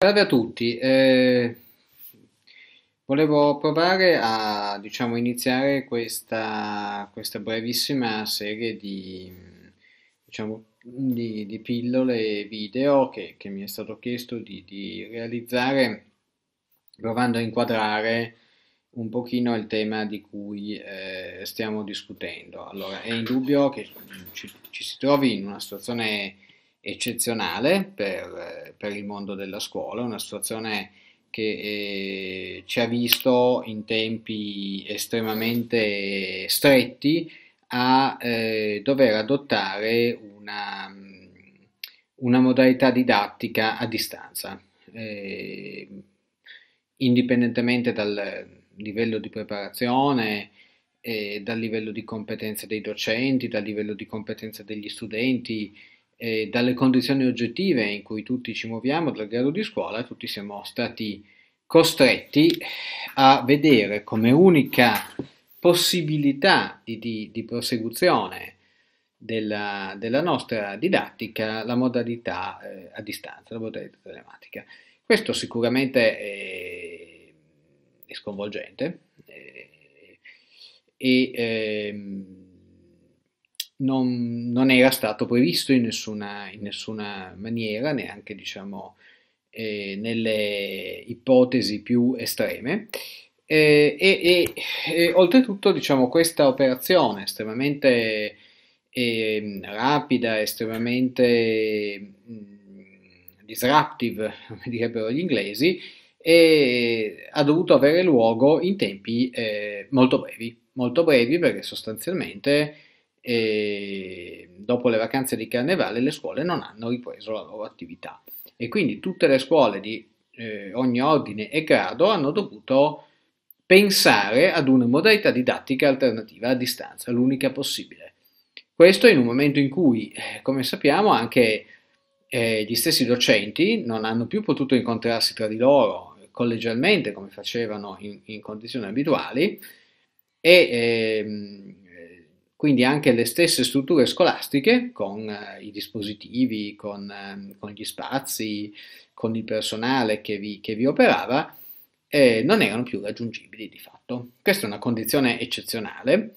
Salve a tutti, eh, volevo provare a diciamo, iniziare questa, questa, brevissima serie di, diciamo, di, di pillole video che, che, mi è stato chiesto di, di, realizzare provando a inquadrare un pochino il tema di cui eh, stiamo discutendo. Allora, è indubbio che ci, ci si trovi in una situazione eccezionale per, per il mondo della scuola, una situazione che eh, ci ha visto in tempi estremamente stretti a eh, dover adottare una, una, modalità didattica a distanza, eh, indipendentemente dal livello di preparazione, dal livello di competenza dei docenti, dal livello di competenza degli studenti, eh, dalle condizioni oggettive in cui tutti ci muoviamo, dal grado di scuola, tutti siamo stati costretti a vedere come unica possibilità di, di, di prosecuzione della, della, nostra didattica la modalità eh, a distanza, la modalità telematica. Questo sicuramente è, è sconvolgente eh, e, e ehm, non, non, era stato previsto in nessuna, in nessuna maniera, neanche diciamo, eh, nelle ipotesi più estreme. Eh, e, e, e oltretutto diciamo, questa operazione estremamente eh, rapida, estremamente mh, mm, disruptive, come direbbero gli inglesi, e eh, ha dovuto avere luogo in tempi eh, molto brevi, molto brevi perché sostanzialmente e dopo le vacanze di carnevale le scuole non hanno ripreso la loro attività e quindi tutte le scuole di eh, ogni ordine e grado hanno dovuto pensare ad una modalità didattica alternativa a distanza, l'unica possibile. Questo in un momento in cui, eh, come sappiamo, anche eh, gli stessi docenti non hanno più potuto incontrarsi tra di loro collegialmente come facevano in, in condizioni abituali e eh, quindi anche le stesse strutture scolastiche con eh, i dispositivi, con, eh, con, gli spazi, con il personale che vi, che vi operava, eh, non erano più raggiungibili di fatto. Questa è una condizione eccezionale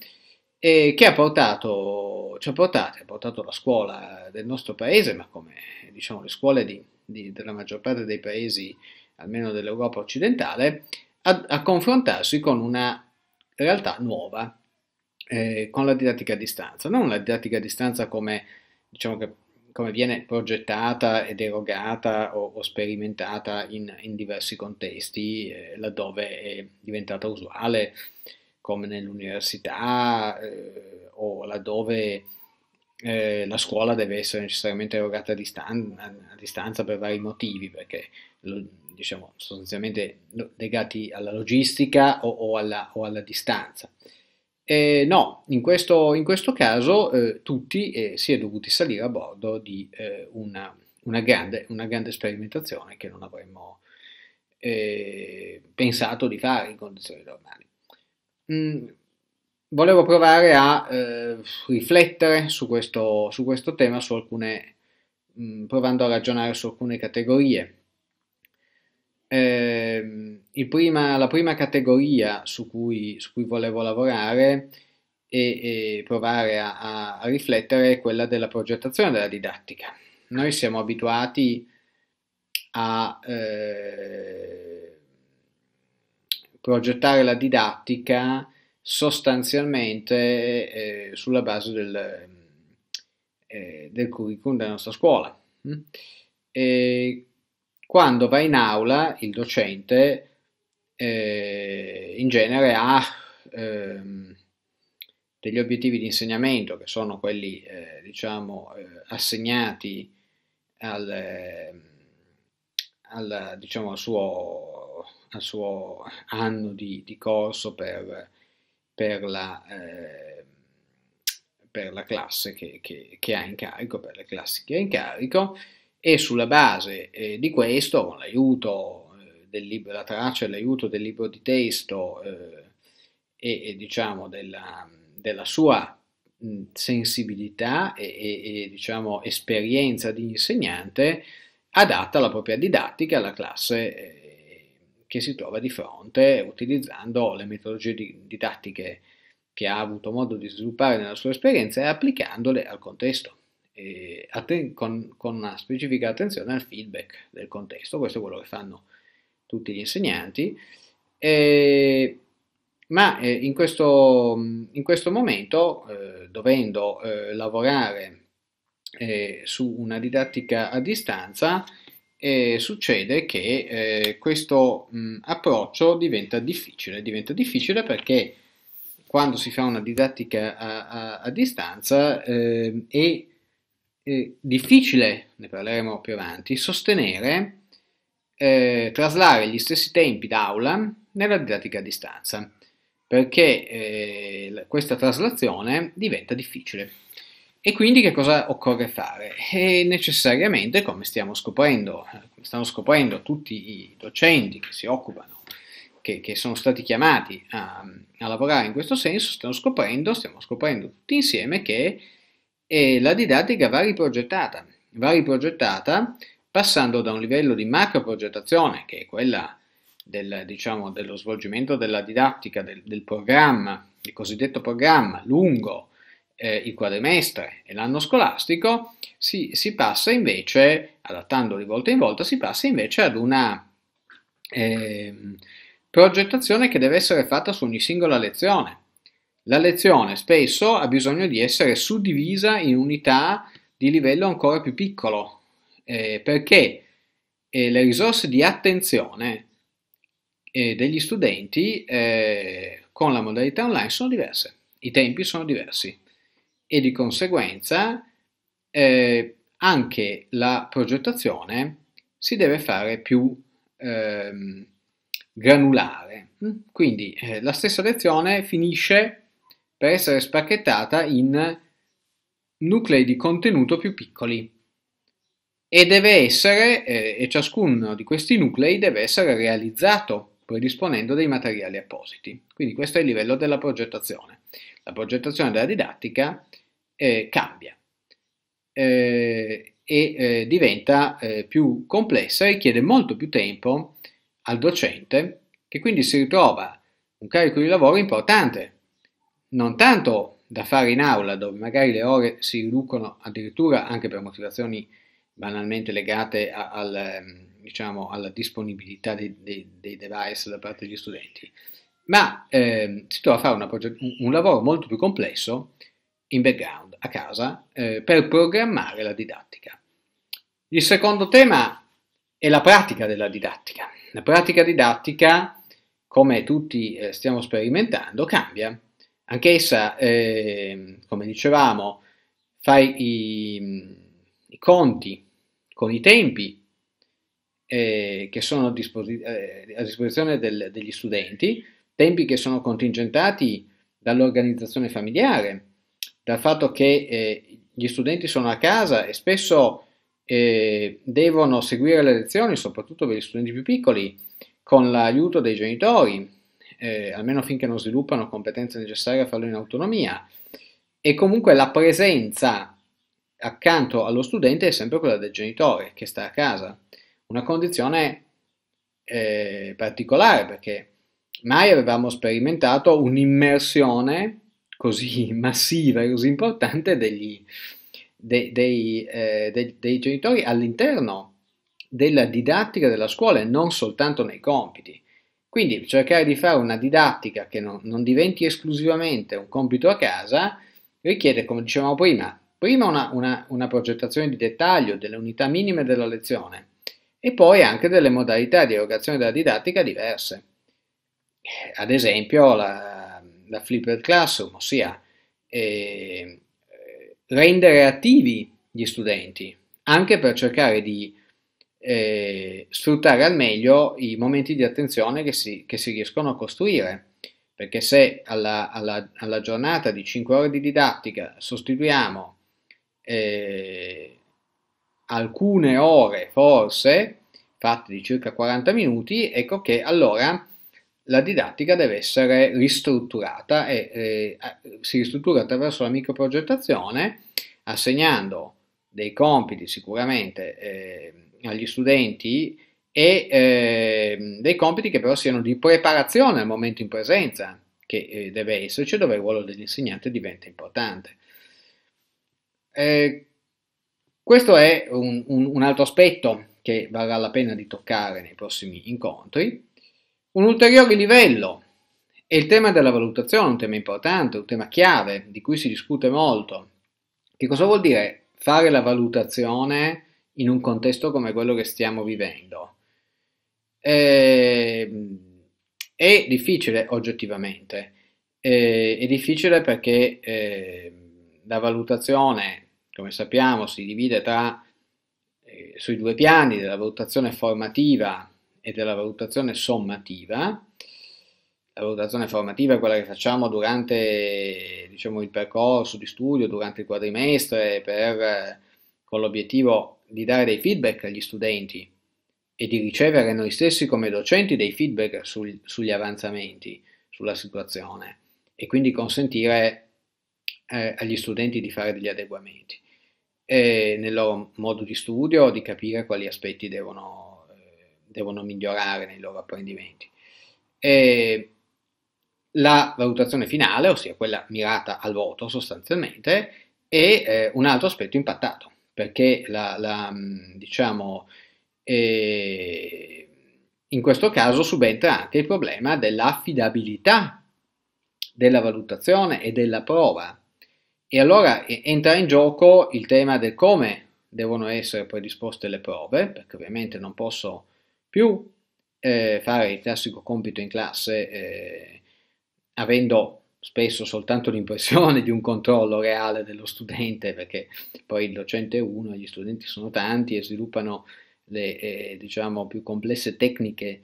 che ha portato, ci ha portati, ha portato la scuola del nostro paese, ma come diciamo le scuole di, di, della maggior parte dei paesi, almeno dell'Europa occidentale, a, a confrontarsi con una realtà nuova, eh, con la didattica a distanza, non la didattica a distanza come, diciamo che, come viene progettata ed erogata o, o sperimentata in, in, diversi contesti, eh, laddove è diventata usuale, come nell'università eh, o laddove eh, la scuola deve essere necessariamente erogata a, distan- a distanza per vari motivi, perché lo, diciamo sostanzialmente legati alla logistica o, o, alla, o alla distanza. Eh, no, in questo, in questo caso eh, tutti eh, si è dovuti salire a bordo di eh, una, una, grande, una, grande, sperimentazione che non avremmo eh, pensato di fare in condizioni normali. Mm, volevo provare a eh, riflettere su questo, su questo tema, su alcune, mh, mm, provando a ragionare su alcune categorie. Eh, prima, la prima categoria su cui, su cui volevo lavorare e, e provare a, a, riflettere è quella della progettazione della didattica. Noi siamo abituati a eh, progettare la didattica sostanzialmente eh, sulla base del, eh, del, curriculum della nostra scuola. Mm? E quando va in aula il docente eh, in genere ha ehm, degli obiettivi di insegnamento che sono quelli eh, diciamo eh, assegnati al, ehm, al, diciamo, al, suo, al, suo, anno di, di corso per, per, la, ehm, per, la, classe che, che, che, ha in carico, per le classi che ha in carico e sulla base eh, di questo, con l'aiuto del libro, la traccia e l'aiuto del libro di testo eh, e, e, diciamo della, della sua mh, sensibilità e, e, e, diciamo esperienza di insegnante adatta alla propria didattica alla classe eh, che si trova di fronte utilizzando le metodologie di, didattiche che ha avuto modo di sviluppare nella sua esperienza e applicandole al contesto. Con, con, una specifica attenzione al feedback del contesto. Questo è quello che fanno tutti gli insegnanti, eh, ma eh, in, questo, in, questo, momento, eh, dovendo eh, lavorare eh, su una didattica a distanza, eh, succede che eh, questo mh, approccio diventa difficile, diventa difficile perché quando si fa una didattica a, a, a distanza ehm, eh, è, è difficile, ne parleremo più avanti, sostenere eh, traslare gli stessi tempi d'aula nella didattica a distanza, perché eh, questa traslazione diventa difficile. E quindi che cosa occorre fare? E necessariamente, come stiamo scoprendo, come stanno scoprendo tutti i docenti che si occupano, che, che sono stati chiamati a, a, lavorare in questo senso, stanno scoprendo, stiamo scoprendo tutti insieme che eh, la didattica va riprogettata, va riprogettata passando da un livello di macro progettazione, che è quella del, diciamo, dello svolgimento della didattica, del, del, programma, il cosiddetto programma lungo, eh, il quadrimestre e l'anno scolastico, si, si, passa invece, adattando di volta in volta, si passa invece ad una eh, progettazione che deve essere fatta su ogni singola lezione. La lezione spesso ha bisogno di essere suddivisa in unità di livello ancora più piccolo, eh, perché eh, le risorse di attenzione eh, degli studenti eh, con la modalità online sono diverse, i tempi sono diversi e di conseguenza eh, anche la progettazione si deve fare più ehm, granulare. Mm? Quindi eh, la stessa lezione finisce per essere spacchettata in nuclei di contenuto più piccoli e deve essere, eh, e ciascuno di questi nuclei deve essere realizzato predisponendo dei materiali appositi. Quindi questo è il livello della progettazione. La progettazione della didattica eh, cambia eh, e eh, diventa eh, più complessa e chiede molto più tempo al docente che quindi si ritrova un carico di lavoro importante, non tanto da fare in aula dove magari le ore si riducono addirittura anche per motivazioni banalmente legate a, al, ehm, diciamo, alla disponibilità dei, dei, dei, device da parte degli studenti, ma eh, si trova a fare una, un lavoro molto più complesso in background, a casa, eh, per programmare la didattica. Il secondo tema è la pratica della didattica. La pratica didattica, come tutti eh, stiamo sperimentando, cambia. Anch'essa, ehm, come dicevamo, fai i, i conti con i tempi eh, che sono a, disposi- eh, a disposizione del, degli studenti, tempi che sono contingentati dall'organizzazione familiare, dal fatto che eh, gli studenti sono a casa e spesso eh, devono seguire le lezioni, soprattutto per gli studenti più piccoli, con l'aiuto dei genitori, eh, almeno finché non sviluppano competenze necessarie a farlo in autonomia, e comunque la presenza accanto allo studente è sempre quella del genitore che sta a casa. Una condizione eh, particolare perché mai avevamo sperimentato un'immersione così massiva e così importante degli, de, dei, eh, de, dei genitori all'interno della didattica della scuola e non soltanto nei compiti. Quindi cercare di fare una didattica che non, non diventi esclusivamente un compito a casa richiede, come dicevamo prima, prima una, una, una progettazione di dettaglio delle unità minime della lezione e poi anche delle modalità di erogazione della didattica diverse. Ad esempio la, la Flipper Classroom, ossia eh, rendere attivi gli studenti, anche per cercare di eh, sfruttare al meglio i momenti di attenzione che si, che si riescono a costruire. Perché se alla, alla, alla giornata di 5 ore di didattica sostituiamo eh, alcune ore forse, fatte di circa 40 minuti, ecco che allora la didattica deve essere ristrutturata e eh, si ristruttura attraverso la microprogettazione assegnando dei compiti sicuramente eh, agli studenti e eh, dei compiti che però siano di preparazione al momento in presenza che eh, deve esserci dove il ruolo dell'insegnante diventa importante. Eh, questo è un, un, un altro aspetto che varrà la pena di toccare nei prossimi incontri. Un ulteriore livello è il tema della valutazione, un tema importante, un tema chiave di cui si discute molto. Che cosa vuol dire fare la valutazione in un contesto come quello che stiamo vivendo? è, ehm, è difficile oggettivamente, è, eh, è difficile perché eh, la valutazione come sappiamo, si divide tra, eh, sui due piani della valutazione formativa e della valutazione sommativa. La valutazione formativa è quella che facciamo durante diciamo, il percorso di studio, durante il quadrimestre, per, con l'obiettivo di dare dei feedback agli studenti e di ricevere noi stessi come docenti dei feedback sul, sugli avanzamenti, sulla situazione e quindi consentire eh, agli studenti di fare degli adeguamenti eh, nel loro modo di studio, di capire quali aspetti devono, eh, devono migliorare nei loro apprendimenti. E la valutazione finale, ossia quella mirata al voto sostanzialmente, è eh, un altro aspetto impattato, perché la, la, diciamo, in questo caso subentra anche il problema dell'affidabilità della valutazione e della prova e allora entra in gioco il tema del come devono essere predisposte le prove, perché ovviamente non posso più eh, fare il classico compito in classe eh, avendo spesso soltanto l'impressione di un controllo reale dello studente, perché poi il docente è uno gli studenti sono tanti e sviluppano le eh, diciamo, più complesse tecniche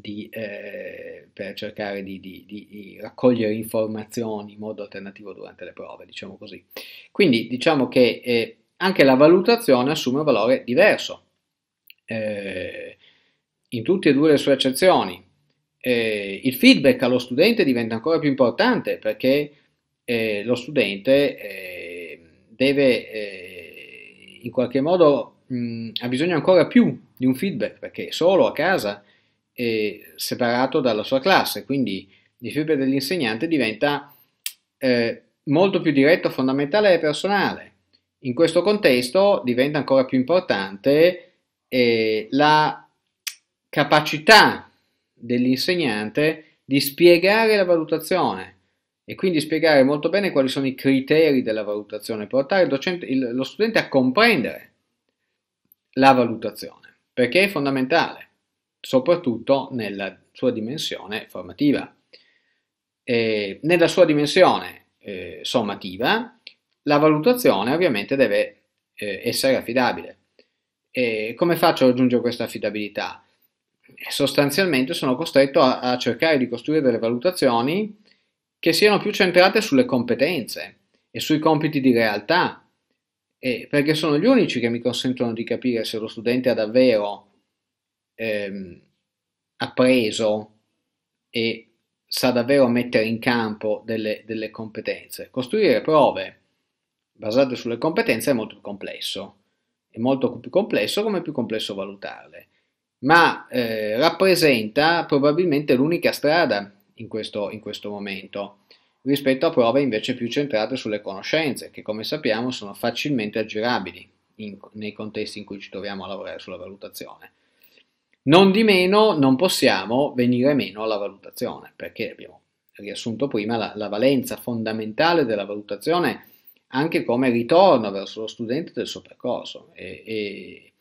di, eh, per cercare di, di, di, raccogliere informazioni in modo alternativo durante le prove, diciamo così. Quindi diciamo che eh, anche la valutazione assume un valore diverso eh, in tutte e due le sue accezioni. Eh, il feedback allo studente diventa ancora più importante perché eh, lo studente eh, deve in qualche modo mh, mm, ha bisogno ancora più di un feedback perché solo a casa eh, separato dalla sua classe, quindi di feedback dell'insegnante diventa eh, molto più diretto, fondamentale e personale. In questo contesto diventa ancora più importante eh, la capacità dell'insegnante di spiegare la valutazione e quindi spiegare molto bene quali sono i criteri della valutazione, portare il docente, il, lo studente a comprendere la valutazione, perché è fondamentale soprattutto nella sua dimensione formativa. E nella sua dimensione eh, sommativa, la valutazione ovviamente deve eh, essere affidabile. E come faccio a raggiungere questa affidabilità? Eh, sostanzialmente sono costretto a, a cercare di costruire delle valutazioni che siano più centrate sulle competenze e sui compiti di realtà, eh, perché sono gli unici che mi consentono di capire se lo studente ha davvero eh, appreso e sa davvero mettere in campo delle, delle competenze. Costruire prove basate sulle competenze è molto più complesso, è molto più complesso come è più complesso valutarle, ma eh, rappresenta probabilmente l'unica strada in questo, in questo momento rispetto a prove invece più centrate sulle conoscenze, che come sappiamo sono facilmente aggirabili in, nei contesti in cui ci troviamo a lavorare sulla valutazione. Non di meno non possiamo venire meno alla valutazione, perché abbiamo riassunto prima la, la valenza fondamentale della valutazione anche come ritorno verso lo studente del suo percorso. E, e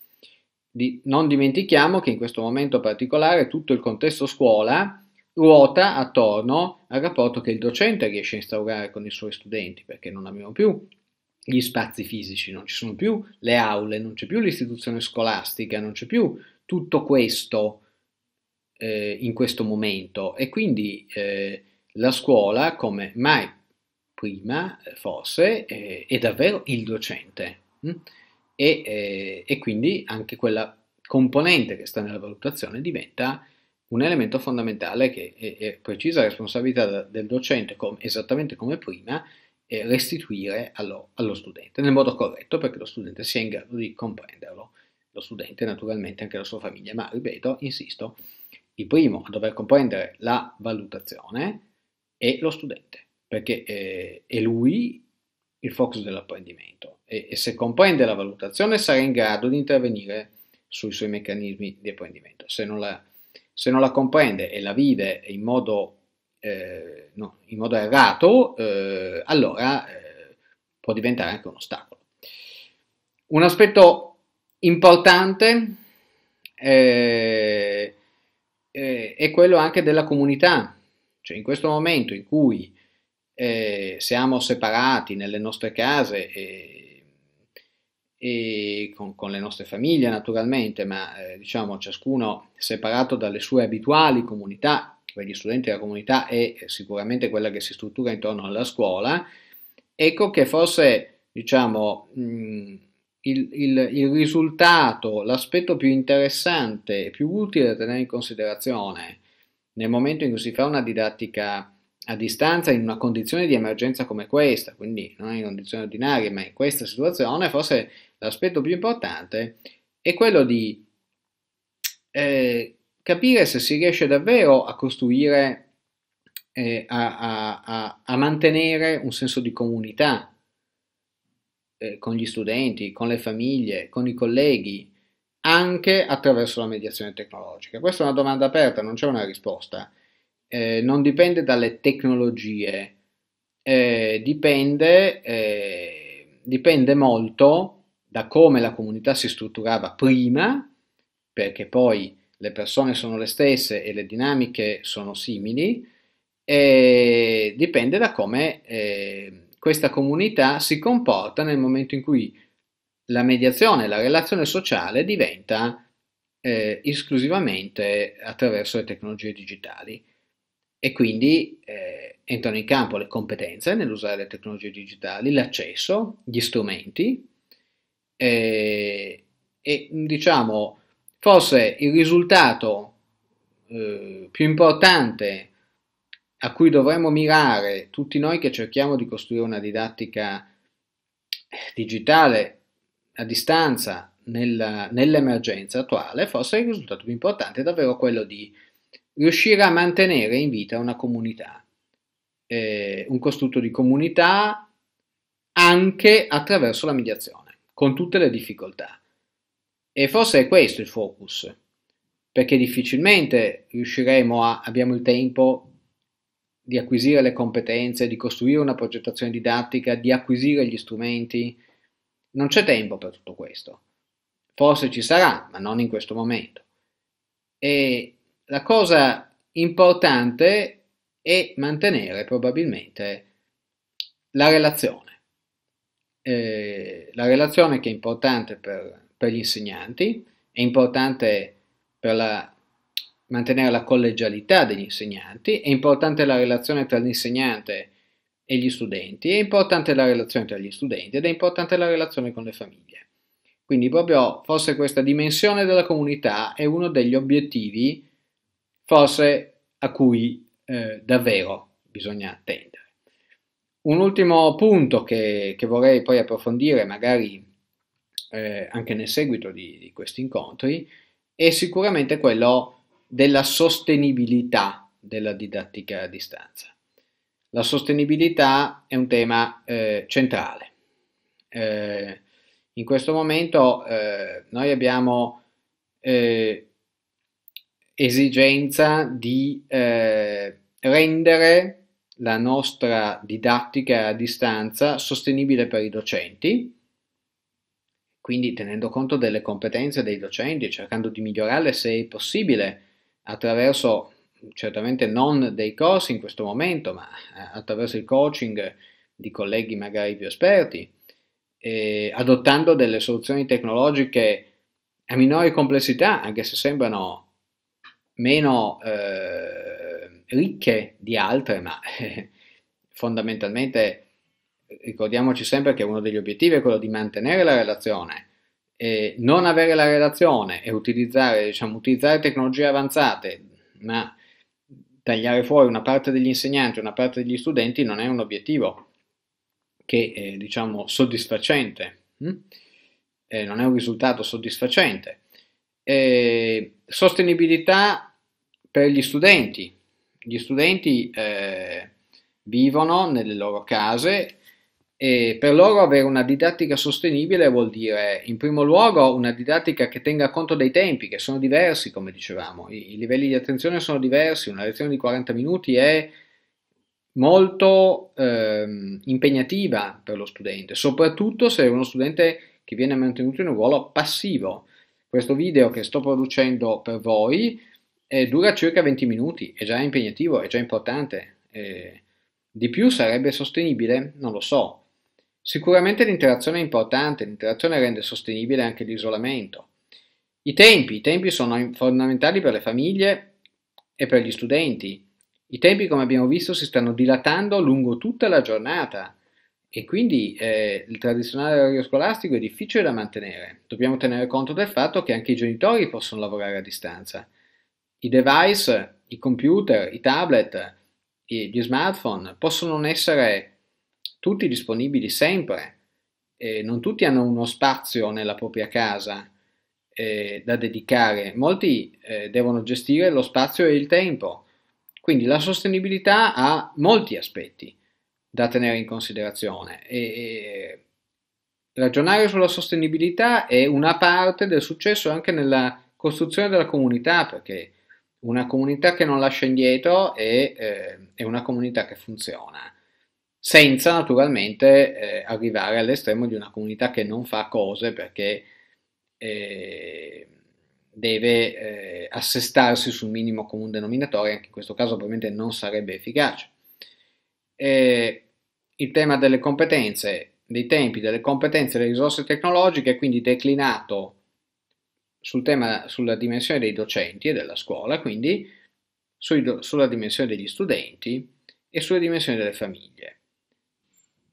di, non dimentichiamo che in questo momento particolare tutto il contesto scuola ruota attorno al rapporto che il docente riesce a instaurare con i suoi studenti, perché non abbiamo più gli spazi fisici, non ci sono più le aule, non c'è più l'istituzione scolastica, non c'è più tutto questo eh, in questo momento e quindi eh, la scuola, come mai prima eh, forse, eh, è davvero il docente mh? Mm? e, eh, e quindi anche quella componente che sta nella valutazione diventa un elemento fondamentale che è, è precisa responsabilità del docente, com, esattamente come prima, restituire allo, allo studente nel modo corretto perché lo studente sia in grado di comprenderlo lo studente naturalmente anche la sua famiglia, ma ripeto, insisto, il primo a dover comprendere la valutazione è lo studente, perché eh, è lui il focus dell'apprendimento e, e se comprende la valutazione sarà in grado di intervenire sui suoi meccanismi di apprendimento. Se non la, se non la comprende e la vive in modo, eh, no, in modo errato, eh, allora eh, può diventare anche un ostacolo. Un aspetto Importante eh, eh, è quello anche della comunità, cioè in questo momento in cui eh, siamo separati nelle nostre case e, e con, con, le nostre famiglie naturalmente, ma eh, diciamo ciascuno separato dalle sue abituali comunità, per gli studenti la comunità è sicuramente quella che si struttura intorno alla scuola, ecco che forse diciamo... Mh, il, il, il risultato, l'aspetto più interessante e più utile da tenere in considerazione nel momento in cui si fa una didattica a distanza in una condizione di emergenza come questa, quindi non in condizioni ordinarie, ma in questa situazione, forse l'aspetto più importante è quello di eh, capire se si riesce davvero a costruire, eh, a, a, a, a mantenere un senso di comunità eh, con gli studenti, con le famiglie, con i colleghi, anche attraverso la mediazione tecnologica? Questa è una domanda aperta, non c'è una risposta. Eh, non dipende dalle tecnologie, eh, dipende, eh, dipende molto da come la comunità si strutturava prima, perché poi le persone sono le stesse e le dinamiche sono simili, dipende da come eh, questa comunità si comporta nel momento in cui la mediazione, la relazione sociale diventa eh, esclusivamente attraverso le tecnologie digitali e quindi eh, entrano in campo le competenze nell'usare le tecnologie digitali, l'accesso, gli strumenti eh, e diciamo forse il risultato eh, più importante a cui dovremmo mirare tutti noi che cerchiamo di costruire una didattica digitale a distanza nella, nell'emergenza attuale, forse il risultato più importante è davvero quello di riuscire a mantenere in vita una comunità, eh, un costrutto di comunità anche attraverso la mediazione, con tutte le difficoltà. E forse è questo il focus, perché difficilmente riusciremo a, abbiamo il tempo di acquisire le competenze, di costruire una progettazione didattica, di acquisire gli strumenti. Non c'è tempo per tutto questo. Forse ci sarà, ma non in questo momento. E la cosa importante è mantenere probabilmente la relazione. Eh, la relazione che è importante per, per gli insegnanti, è importante per la mantenere la collegialità degli insegnanti, è importante la relazione tra l'insegnante e gli studenti, è importante la relazione tra gli studenti ed è importante la relazione con le famiglie. Quindi proprio forse questa dimensione della comunità è uno degli obiettivi forse a cui eh, davvero bisogna attendere. Un ultimo punto che, che vorrei poi approfondire magari eh, anche nel seguito di, di questi incontri è sicuramente quello della sostenibilità della didattica a distanza. La sostenibilità è un tema eh, centrale. Eh, in questo momento eh, noi abbiamo eh, esigenza di eh, rendere la nostra didattica a distanza sostenibile per i docenti, quindi tenendo conto delle competenze dei docenti, cercando di migliorarle se possibile, attraverso certamente non dei corsi in questo momento, ma eh, attraverso il coaching di colleghi magari più esperti, adottando delle soluzioni tecnologiche a minori complessità, anche se sembrano meno eh, ricche di altre, ma eh, fondamentalmente ricordiamoci sempre che uno degli obiettivi è quello di mantenere la relazione eh, non avere la relazione e utilizzare, diciamo, utilizzare tecnologie avanzate, ma tagliare fuori una parte degli insegnanti una parte degli studenti non è un obiettivo che è, diciamo, soddisfacente, hm? eh, non è un risultato soddisfacente. Eh, sostenibilità per gli studenti. Gli studenti eh, vivono nelle loro case e per loro avere una didattica sostenibile vuol dire in primo luogo una didattica che tenga conto dei tempi che sono diversi come dicevamo, i, i livelli di attenzione sono diversi, una lezione di 40 minuti è molto ehm, impegnativa per lo studente, soprattutto se è uno studente che viene mantenuto in un ruolo passivo. Questo video che sto producendo per voi eh, dura circa 20 minuti, è già impegnativo, è già importante. Eh, di più sarebbe sostenibile? Non lo so, Sicuramente l'interazione è importante, l'interazione rende sostenibile anche l'isolamento. I tempi, i tempi sono fondamentali per le famiglie e per gli studenti. I tempi, come abbiamo visto, si stanno dilatando lungo tutta la giornata e quindi eh, il tradizionale orario scolastico è difficile da mantenere. Dobbiamo tenere conto del fatto che anche i genitori possono lavorare a distanza. I device, i computer, i tablet, gli smartphone possono non essere tutti disponibili sempre. Eh, non tutti hanno uno spazio nella propria casa eh, da dedicare, molti eh, devono gestire lo spazio e il tempo. Quindi la sostenibilità ha molti aspetti da tenere in considerazione e, e ragionare sulla sostenibilità è una parte del successo anche nella costruzione della comunità perché una comunità che non lascia indietro è, eh, è una comunità che funziona senza naturalmente eh, arrivare all'estremo di una comunità che non fa cose perché eh, deve eh, assestarsi sul minimo comune denominatore, anche in questo caso probabilmente non sarebbe efficace. il tema delle competenze, dei tempi, delle competenze e delle risorse tecnologiche è quindi declinato sul tema, sulla dimensione dei docenti e della scuola, quindi sui, sulla dimensione degli studenti e sulle dimensioni delle famiglie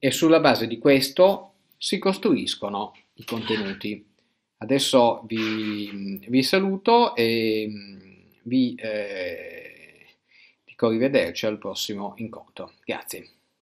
e sulla base di questo si costruiscono i contenuti. Adesso vi, vi saluto e mm, vi eh, dico arrivederci al prossimo incontro. Grazie.